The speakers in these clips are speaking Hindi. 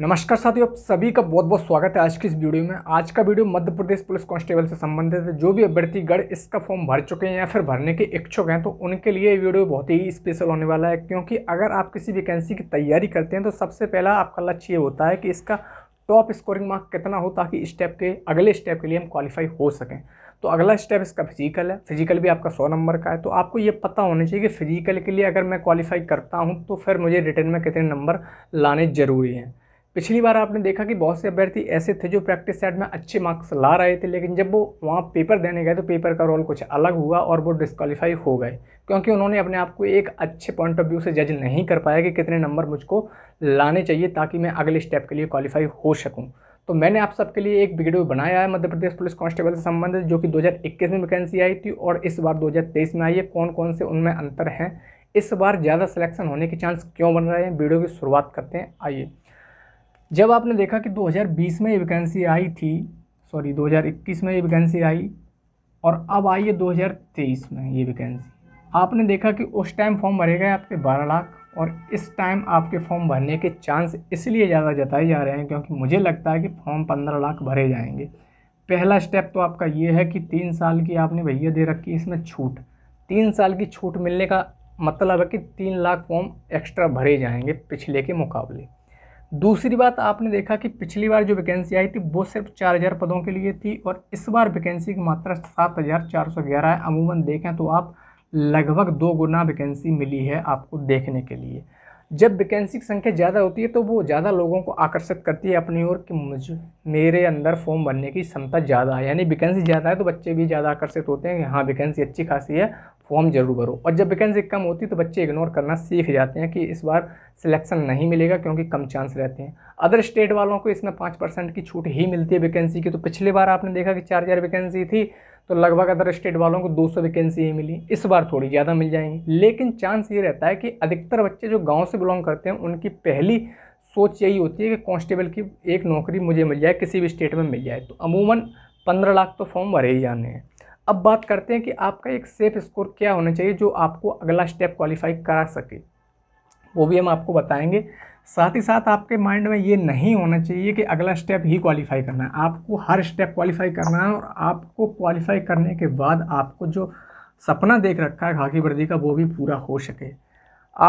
नमस्कार साथियों आप सभी का बहुत बहुत स्वागत है आज की इस वीडियो में आज का video Madhya Pradesh police constable से संबंधित है जो भी अभ्यर्थीगढ़ इसका फॉर्म भर चुके हैं या फिर भरने के इच्छुक हैं तो उनके लिए ये वीडियो बहुत ही स्पेशल होने वाला है क्योंकि अगर आप किसी वैकेंसी की तैयारी करते हैं तो सबसे पहला आपका लक्ष्य ये होता है कि इसका टॉप स्कोरिंग मार्क कितना हो ताकि स्टेप के अगले स्टेप के लिए हम क्वालिफाई हो सकें तो अगला स्टेप इसका फिजिकल है फिजिकल भी आपका सौ नंबर का है तो आपको ये पता होना चाहिए कि फिजिकल के लिए अगर मैं क्वालिफाई करता हूँ तो फिर मुझे रिटर्न में कितने नंबर लाने ज़रूरी हैं पिछली बार आपने देखा कि बहुत से अभ्यर्थी ऐसे थे जो प्रैक्टिस सेट में अच्छे मार्क्स ला रहे थे लेकिन जब वो वहाँ पेपर देने गए तो पेपर का रोल कुछ अलग हुआ और वो डिस्कालीफाई हो गए क्योंकि उन्होंने अपने आप को एक अच्छे पॉइंट ऑफ व्यू से जज नहीं कर पाया कि कितने नंबर मुझको लाने चाहिए ताकि मैं अगले स्टेप के लिए क्वालिफाई हो सकूँ तो मैंने आप सबके लिए एक वीडियो बनाया है मध्य प्रदेश पुलिस कांस्टेबल से संबंधित जो कि 2021 में वैकेंसी आई थी और इस बार 2023 में आई है कौन कौन से उनमें अंतर हैं इस बार ज़्यादा सिलेक्शन होने के चांस क्यों बन रहे हैं वीडियो की शुरुआत करते हैं आइए जब आपने देखा कि 2020 में ये वैकेंसी आई थी सॉरी 2021 में ये वैकेंसी आई और अब आई है 2023 में ये वैकेंसी आपने देखा कि उस टाइम फॉर्म भरे गए आपके 12 लाख और इस टाइम आपके फॉर्म भरने के चांस इसलिए ज़्यादा जताए जा रहे हैं क्योंकि मुझे लगता है कि फॉर्म पंद्रह लाख भरे जाएंगे पहला स्टेप तो आपका ये है कि तीन साल की आपने भैया दे रखी है इसमें छूट तीन साल की छूट मिलने का मतलब है कि तीन लाख फॉर्म एक्स्ट्रा भरे जाएंगे पिछले के मुकाबले दूसरी बात आपने देखा कि पिछली बार जो वैकेंसी आई थी वो सिर्फ चार हज़ार पदों के लिए थी और इस बार वैकेंसी की मात्रा सात हज़ार चार सौ ग्यारह है अमूमन देखें तो आप लगभग दो गुना वैकेंसी मिली है आपको देखने के लिए जब वैकेंसी की संख्या ज़्यादा होती है तो वो ज़्यादा लोगों को आकर्षित करती है अपनी ओर कि मुझे मेरे अंदर फॉर्म भरने की क्षमता ज़्यादा है यानी वैकेंसी ज़्यादा है तो बच्चे भी ज़्यादा आकर्षित होते हैं कि हाँ वैकेंसी अच्छी खासी है फॉर्म जरूर भरो और जब वैकेंसी कम होती है तो बच्चे इग्नोर करना सीख जाते हैं कि इस बार सिलेक्शन नहीं मिलेगा क्योंकि कम चांस रहते हैं अदर स्टेट वालों को इसमें पाँच परसेंट की छूट ही मिलती है वैकेंसी की तो पिछली बार आपने देखा कि चार हज़ार वैकेंसी थी तो लगभग अदर स्टेट वालों को दो सौ वैकेंसी ही मिली इस बार थोड़ी ज़्यादा मिल जाएंगी लेकिन चांस ये रहता है कि अधिकतर बच्चे जो गाँव से बिलोंग करते हैं उनकी पहली सोच यही होती है कि कॉन्स्टेबल की एक नौकरी मुझे मिल जाए किसी भी स्टेट में मिल जाए तो अमूमन पंद्रह लाख तो फॉर्म भरे ही जाने हैं अब बात करते हैं कि आपका एक सेफ स्कोर क्या होना चाहिए जो आपको अगला स्टेप क्वालिफाई करा सके वो भी हम आपको बताएंगे साथ ही साथ आपके माइंड में ये नहीं होना चाहिए कि अगला स्टेप ही क्वालिफाई करना है आपको हर स्टेप क्वालिफाई करना है और आपको क्वालिफाई करने के बाद आपको जो सपना देख रखा है खाकी वर्दी का वो भी पूरा हो सके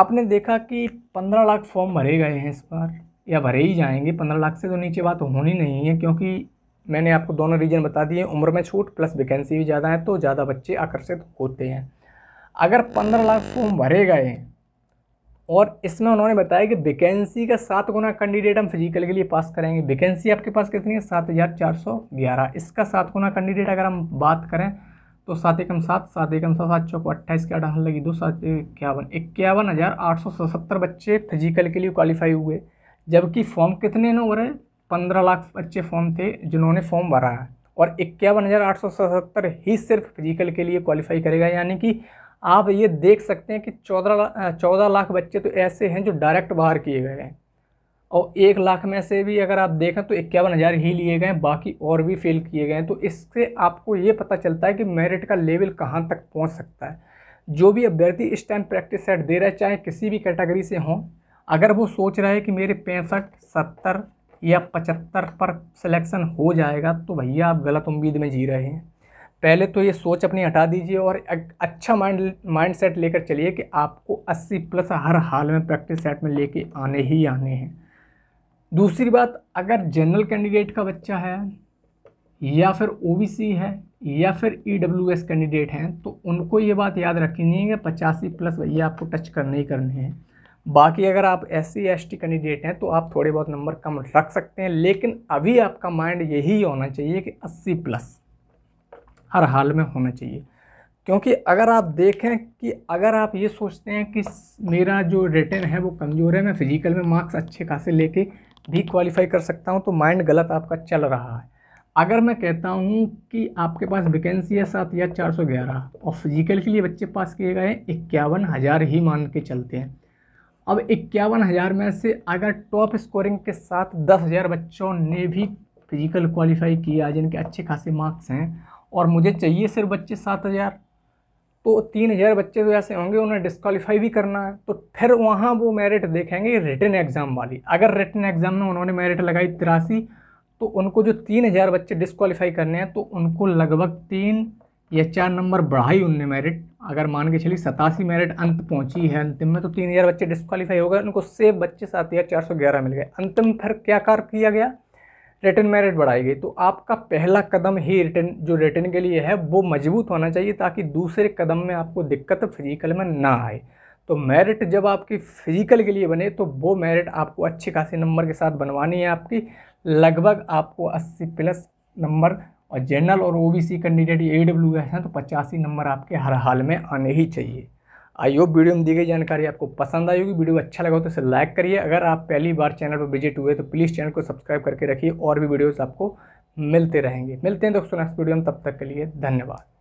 आपने देखा कि पंद्रह लाख फॉर्म भरे गए हैं इस बार या भरे ही जाएंगे पंद्रह लाख से तो नीचे बात होनी नहीं है क्योंकि मैंने आपको दोनों रीज़न बता दिए उम्र में छूट प्लस वैकेंसी भी ज़्यादा है तो ज़्यादा बच्चे आकर्षित होते हैं अगर पंद्रह लाख फॉर्म भरे गए और इसमें उन्होंने बताया कि वैकेंसी का सात गुना कैंडिडेट हम फिजिकल के लिए पास करेंगे वैकेंसी आपके पास कितनी है सात हज़ार चार सौ ग्यारह इसका सात गुना कैंडिडेट अगर हम बात करें तो सात एकम सात सात एकम सात सात चौक अट्ठाईस के अठारह लगी दो सात इक्यावन इक्यावन हज़ार आठ सौ सतहत्तर बच्चे फिजिकल के लिए क्वालिफाई हुए जबकि फॉर्म कितने नो रहे पंद्रह लाख बच्चे फॉर्म थे जिन्होंने फॉर्म भरा है और इक्यावन हज़ार आठ सौ सतहत्तर ही सिर्फ फिजिकल के लिए क्वालिफाई करेगा यानी कि आप ये देख सकते हैं कि चौदह चौदह लाख बच्चे तो ऐसे हैं जो डायरेक्ट बाहर किए गए हैं और एक लाख में से भी अगर आप देखें तो इक्यावन हज़ार ही लिए गए बाकी और भी फेल किए गए हैं तो इससे आपको ये पता चलता है कि मेरिट का लेवल कहाँ तक पहुँच सकता है जो भी अभ्यर्थी इस टाइम प्रैक्टिस सेट दे रहा है चाहे किसी भी कैटेगरी से हों अगर वो सोच रहा है कि मेरे पैंसठ सत्तर या पचहत्तर पर सिलेक्शन हो जाएगा तो भैया आप गलत उम्मीद में जी रहे हैं पहले तो ये सोच अपनी हटा दीजिए और एक अच्छा माइंड माइंड सेट लेकर चलिए कि आपको 80 प्लस हर हाल में प्रैक्टिस सेट में लेके आने ही आने हैं दूसरी बात अगर जनरल कैंडिडेट का बच्चा है या फिर ओबीसी है या फिर ई e कैंडिडेट हैं तो उनको ये बात याद रखनी है कि पचासी प्लस भैया आपको टच करने ही करने हैं बाकी अगर आप एस सी एस कैंडिडेट हैं तो आप थोड़े बहुत नंबर कम रख सकते हैं लेकिन अभी आपका माइंड यही होना चाहिए कि 80 प्लस हर हाल में होना चाहिए क्योंकि अगर आप देखें कि अगर आप ये सोचते हैं कि मेरा जो रिटर्न है वो कमज़ोर है मैं फिजिकल में मार्क्स अच्छे खासे लेके भी क्वालिफाई कर सकता हूँ तो माइंड गलत आपका चल रहा है अगर मैं कहता हूँ कि आपके पास वैकेंसी है सात हज़ार चार सौ ग्यारह और फिजिकल के लिए बच्चे पास किए गए इक्यावन हज़ार ही मान के चलते हैं अब इक्यावन हज़ार में से अगर टॉप स्कोरिंग के साथ दस हज़ार बच्चों ने भी फिजिकल क्वालिफाई किया जिनके अच्छे खासे मार्क्स हैं और मुझे चाहिए सिर्फ बच्चे सात हज़ार तो तीन हज़ार बच्चे तो ऐसे होंगे उन्हें डिस्कालीफाई भी करना है तो फिर वहाँ वो मेरिट देखेंगे रिटर्न एग्ज़ाम वाली अगर रिटर्न एग्ज़ाम में उन्होंने मेरिट लगाई तिरासी तो उनको जो तीन हज़ार बच्चे डिस्कालीफाई करने हैं तो उनको लगभग तीन या चार नंबर बढ़ाई उनने मेरिट अगर मान के चलिए सतासी मेरिट अंत पहुंची है अंतिम में तो तीन हज़ार बच्चे डिस्कालीफाई हो गए उनको सेफ बच्चे सात हज़ार चार सौ ग्यारह मिल गए अंतिम फिर क्या कार्य किया गया रिटर्न मेरिट बढ़ाई गई तो आपका पहला कदम ही रिटर्न जो रिटर्न के लिए है वो मजबूत होना चाहिए ताकि दूसरे कदम में आपको दिक्कत फिजिकल में ना आए तो मेरिट जब आपकी फिजिकल के लिए बने तो वो मेरिट आपको अच्छे खासे नंबर के साथ बनवानी है आपकी लगभग आपको अस्सी प्लस नंबर और जनरल और OBC candidate E W S हैं तो पचासी नंबर आपके हर हाल में आने ही चाहिए आई होप वीडियो में दी गई जानकारी आपको पसंद आई होगी वीडियो अच्छा लगा हो तो इसे लाइक करिए अगर आप पहली बार चैनल पर विजिट हुए तो प्लीज़ चैनल को सब्सक्राइब करके रखिए और भी वीडियोज़ आपको मिलते रहेंगे मिलते हैं दोस्तों नेक्स्ट वीडियो में तब तक के लिए धन्यवाद